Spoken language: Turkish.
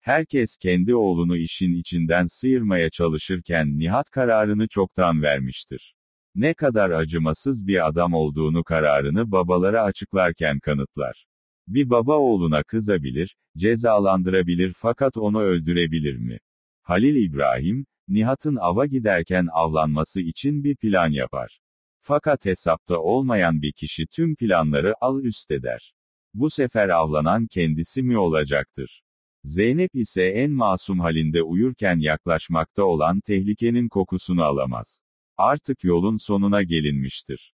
Herkes kendi oğlunu işin içinden sıyırmaya çalışırken Nihat kararını çoktan vermiştir. Ne kadar acımasız bir adam olduğunu kararını babalara açıklarken kanıtlar. Bir baba oğluna kızabilir, cezalandırabilir fakat onu öldürebilir mi? Halil İbrahim, Nihat'ın ava giderken avlanması için bir plan yapar. Fakat hesapta olmayan bir kişi tüm planları al üst eder. Bu sefer avlanan kendisi mi olacaktır? Zeynep ise en masum halinde uyurken yaklaşmakta olan tehlikenin kokusunu alamaz. Artık yolun sonuna gelinmiştir.